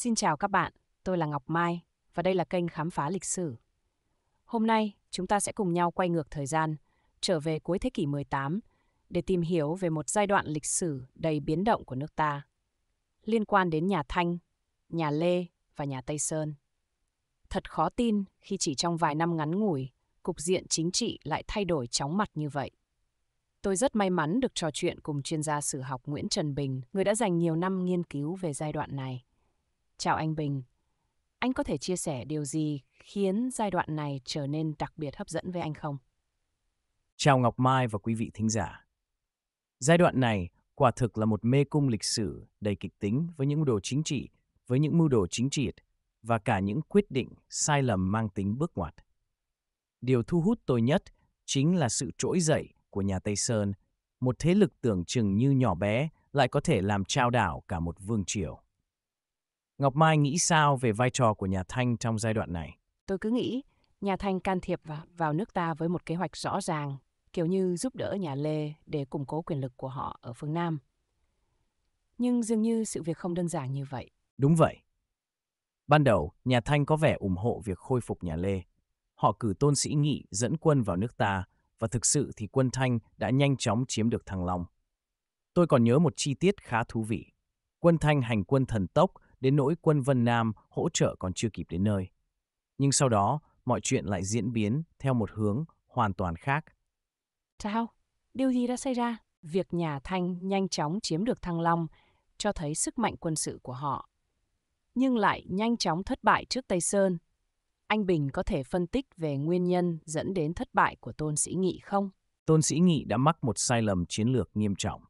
Xin chào các bạn, tôi là Ngọc Mai và đây là kênh Khám phá lịch sử. Hôm nay, chúng ta sẽ cùng nhau quay ngược thời gian, trở về cuối thế kỷ 18 để tìm hiểu về một giai đoạn lịch sử đầy biến động của nước ta, liên quan đến nhà Thanh, nhà Lê và nhà Tây Sơn. Thật khó tin khi chỉ trong vài năm ngắn ngủi, cục diện chính trị lại thay đổi chóng mặt như vậy. Tôi rất may mắn được trò chuyện cùng chuyên gia sử học Nguyễn Trần Bình, người đã dành nhiều năm nghiên cứu về giai đoạn này. Chào anh Bình. Anh có thể chia sẻ điều gì khiến giai đoạn này trở nên đặc biệt hấp dẫn với anh không? Chào Ngọc Mai và quý vị thính giả. Giai đoạn này quả thực là một mê cung lịch sử đầy kịch tính với những mưu đồ chính trị, với những mưu đồ chính trị và cả những quyết định sai lầm mang tính bước ngoặt. Điều thu hút tôi nhất chính là sự trỗi dậy của nhà Tây Sơn, một thế lực tưởng chừng như nhỏ bé lại có thể làm trao đảo cả một vương triều. Ngọc Mai nghĩ sao về vai trò của nhà Thanh trong giai đoạn này? Tôi cứ nghĩ nhà Thanh can thiệp vào, vào nước ta với một kế hoạch rõ ràng, kiểu như giúp đỡ nhà Lê để củng cố quyền lực của họ ở phương Nam. Nhưng dường như sự việc không đơn giản như vậy. Đúng vậy. Ban đầu, nhà Thanh có vẻ ủng hộ việc khôi phục nhà Lê. Họ cử tôn sĩ nghị dẫn quân vào nước ta, và thực sự thì quân Thanh đã nhanh chóng chiếm được Thăng Long. Tôi còn nhớ một chi tiết khá thú vị. Quân Thanh hành quân thần tốc đến nỗi quân Vân Nam hỗ trợ còn chưa kịp đến nơi. Nhưng sau đó, mọi chuyện lại diễn biến theo một hướng hoàn toàn khác. Sao? Điều gì đã xảy ra? Việc nhà Thanh nhanh chóng chiếm được Thăng Long cho thấy sức mạnh quân sự của họ, nhưng lại nhanh chóng thất bại trước Tây Sơn. Anh Bình có thể phân tích về nguyên nhân dẫn đến thất bại của Tôn Sĩ Nghị không? Tôn Sĩ Nghị đã mắc một sai lầm chiến lược nghiêm trọng.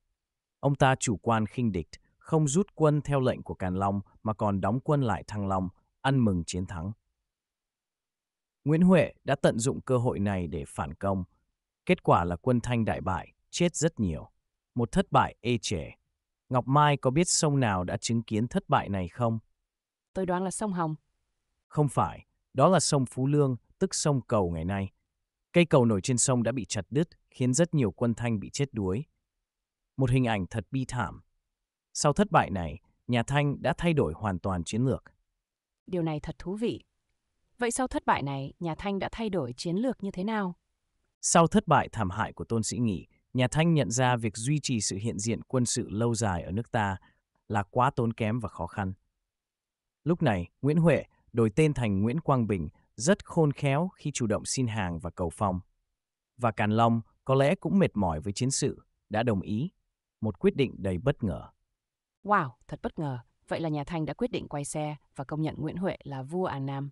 Ông ta chủ quan khinh địch, không rút quân theo lệnh của Càn Long mà còn đóng quân lại Thăng Long, ăn mừng chiến thắng. Nguyễn Huệ đã tận dụng cơ hội này để phản công. Kết quả là quân Thanh đại bại, chết rất nhiều. Một thất bại ê chề. Ngọc Mai có biết sông nào đã chứng kiến thất bại này không? Tôi đoán là sông Hồng. Không phải, đó là sông Phú Lương, tức sông Cầu ngày nay. Cây cầu nổi trên sông đã bị chặt đứt, khiến rất nhiều quân Thanh bị chết đuối. Một hình ảnh thật bi thảm. Sau thất bại này, nhà Thanh đã thay đổi hoàn toàn chiến lược. Điều này thật thú vị. Vậy sau thất bại này, nhà Thanh đã thay đổi chiến lược như thế nào? Sau thất bại thảm hại của Tôn Sĩ Nghị, nhà Thanh nhận ra việc duy trì sự hiện diện quân sự lâu dài ở nước ta là quá tốn kém và khó khăn. Lúc này, Nguyễn Huệ đổi tên thành Nguyễn Quang Bình rất khôn khéo khi chủ động xin hàng và cầu phong. Và Càn Long có lẽ cũng mệt mỏi với chiến sự, đã đồng ý. Một quyết định đầy bất ngờ. Wow, thật bất ngờ. Vậy là nhà Thanh đã quyết định quay xe và công nhận Nguyễn Huệ là vua An Nam.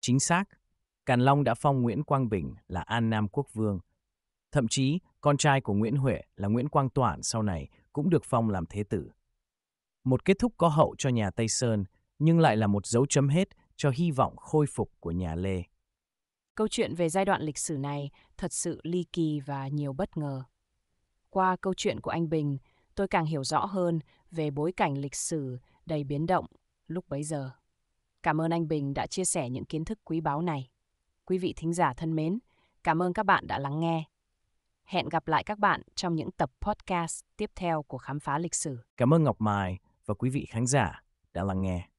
Chính xác. Càn Long đã phong Nguyễn Quang Bình là An Nam quốc vương. Thậm chí, con trai của Nguyễn Huệ là Nguyễn Quang Toản sau này cũng được phong làm thế tử. Một kết thúc có hậu cho nhà Tây Sơn, nhưng lại là một dấu chấm hết cho hy vọng khôi phục của nhà Lê. Câu chuyện về giai đoạn lịch sử này thật sự ly kỳ và nhiều bất ngờ. Qua câu chuyện của anh Bình, tôi càng hiểu rõ hơn về bối cảnh lịch sử đầy biến động lúc bấy giờ. Cảm ơn anh Bình đã chia sẻ những kiến thức quý báu này. Quý vị thính giả thân mến, cảm ơn các bạn đã lắng nghe. Hẹn gặp lại các bạn trong những tập podcast tiếp theo của Khám phá lịch sử. Cảm ơn Ngọc Mai và quý vị khán giả đã lắng nghe.